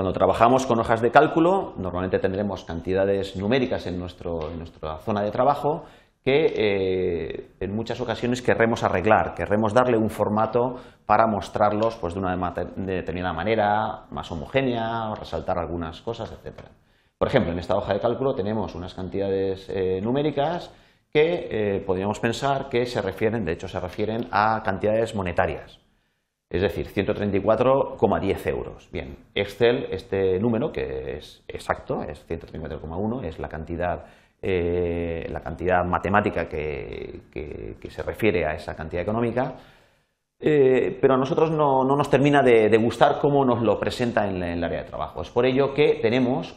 Cuando trabajamos con hojas de cálculo, normalmente tendremos cantidades numéricas en, nuestra zona de trabajo que eh, en muchas ocasiones querremos arreglar, querremos darle un formato para mostrarlos pues, de una determinada manera, más homogénea, resaltar algunas cosas, etc. Por ejemplo, en esta hoja de cálculo tenemos unas cantidades eh, numéricas que eh, podríamos pensar que se refieren, de hecho se refieren a cantidades monetarias es decir, 134,10 euros. Bien, Excel, este número que es exacto, es 134,1, es la cantidad, eh, la cantidad matemática que, se refiere a esa cantidad económica, eh, pero a nosotros no, nos termina de, gustar cómo nos lo presenta en, el área de trabajo. Es por ello que tenemos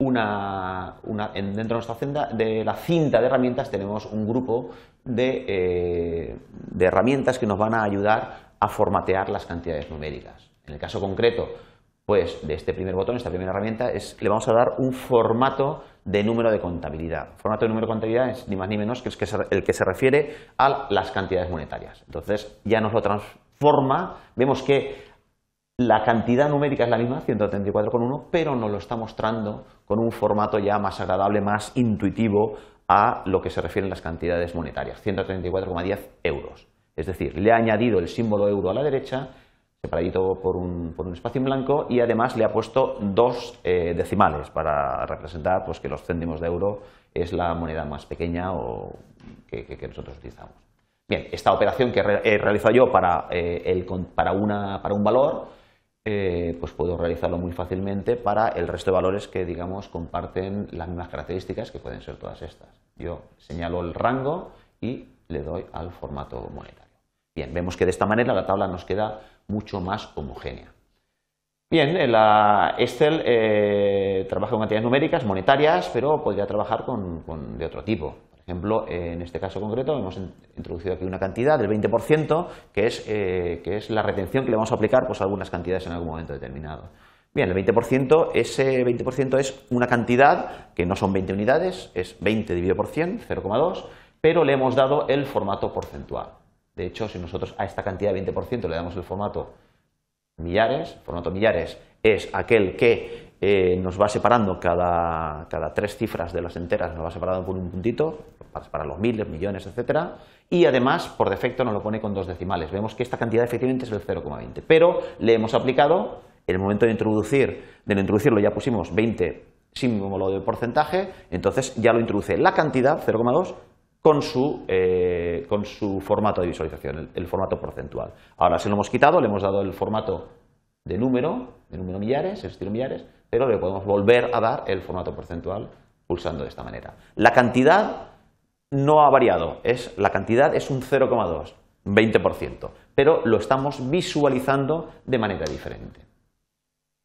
una, dentro de nuestra de la cinta de herramientas, tenemos un grupo de eh, herramientas que nos van a ayudar a formatear las cantidades numéricas. En el caso concreto, pues de este primer botón, esta primera herramienta, es le vamos a dar un formato de número de contabilidad. Formato de número de contabilidad es ni más ni menos que el que se refiere a las cantidades monetarias. Entonces ya nos lo transforma, vemos que la cantidad numérica es la misma, 134,1, pero nos lo está mostrando con un formato ya más agradable, más intuitivo a lo que se refieren las cantidades monetarias, 134,10 euros. Es decir, le ha añadido el símbolo euro a la derecha, separadito por un, espacio en blanco, y además le ha puesto dos eh, decimales para representar pues, que los céntimos de euro es la moneda más pequeña que, nosotros utilizamos. Bien, esta operación que he eh, realizado yo eh, para, un valor, pues puedo realizarlo muy fácilmente para el resto de valores que, digamos, comparten las mismas características, que pueden ser todas estas. Yo señalo el rango y le doy al formato moneda. Bien, vemos que de esta manera la tabla nos queda mucho más homogénea. Bien, la Excel eh, trabaja con cantidades numéricas, monetarias, pero podría trabajar con, de otro tipo. Por ejemplo, eh, en este caso concreto hemos introducido aquí una cantidad del 20%, que es, eh, que es la retención que le vamos a aplicar pues, a algunas cantidades en algún momento determinado. Bien, el 20%, ese 20% es una cantidad que no son 20 unidades, es 20 dividido por 100, 0,2, pero le hemos dado el formato porcentual. De hecho, si nosotros a esta cantidad de 20% le damos el formato millares, formato millares es aquel que eh, nos va separando cada, tres cifras de las enteras, nos va separando por un puntito, para los miles, millones, etcétera, y además por defecto nos lo pone con dos decimales. Vemos que esta cantidad efectivamente es el 0,20, pero le hemos aplicado, en el momento de introducir, de introducirlo ya pusimos 20 símbolo de porcentaje, entonces ya lo introduce la cantidad, 0,2, eh, con su, formato de visualización, el, formato porcentual. Ahora se lo hemos quitado, le hemos dado el formato de número, de número millares, estilo millares, pero le podemos volver a dar el formato porcentual pulsando de esta manera. La cantidad no ha variado, es, la cantidad es un 0,2, 20%, pero lo estamos visualizando de manera diferente.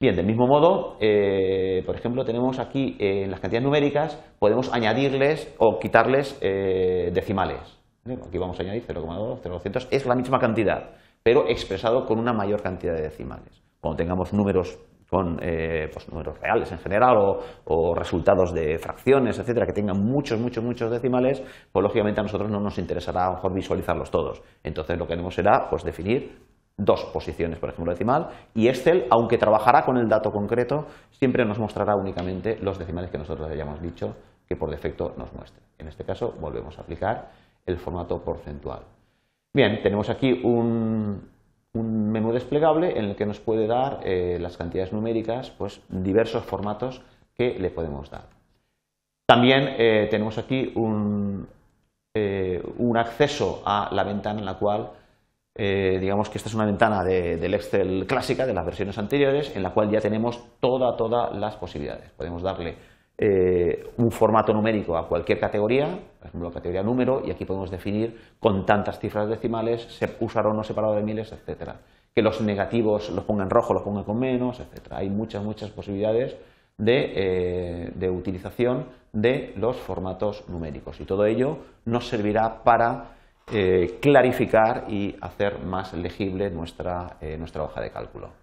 Bien, del mismo modo, eh, por ejemplo, tenemos aquí en eh, las cantidades numéricas, podemos añadirles o quitarles eh, decimales. Aquí vamos a añadir 0,2, 0,200, es la misma cantidad, pero expresado con una mayor cantidad de decimales. Cuando tengamos números con pues, números reales en general o, resultados de fracciones, etcétera, que tengan muchos, muchos, muchos decimales, pues lógicamente a nosotros no nos interesará a lo mejor visualizarlos todos. Entonces lo que haremos será pues, definir dos posiciones, por ejemplo, decimal, y Excel, aunque trabajará con el dato concreto, siempre nos mostrará únicamente los decimales que nosotros hayamos dicho que por defecto nos muestre. En este caso, volvemos a aplicar el formato porcentual. Bien, tenemos aquí un, un menú desplegable en el que nos puede dar eh, las cantidades numéricas, pues diversos formatos que le podemos dar. También eh, tenemos aquí eh, un acceso a la ventana en la cual eh, digamos que esta es una ventana del Excel clásica de las versiones anteriores, en la cual ya tenemos todas las posibilidades. Podemos darle eh, un formato numérico a cualquier categoría, por ejemplo, categoría número, y aquí podemos definir con tantas cifras decimales, se usar o no separado de miles, etcétera. Que los negativos los pongan rojo, los pongan con menos, etcétera. Hay muchas, muchas posibilidades eh, de utilización de los formatos numéricos y todo ello nos servirá para eh, clarificar y hacer más legible nuestra, eh, nuestra hoja de cálculo.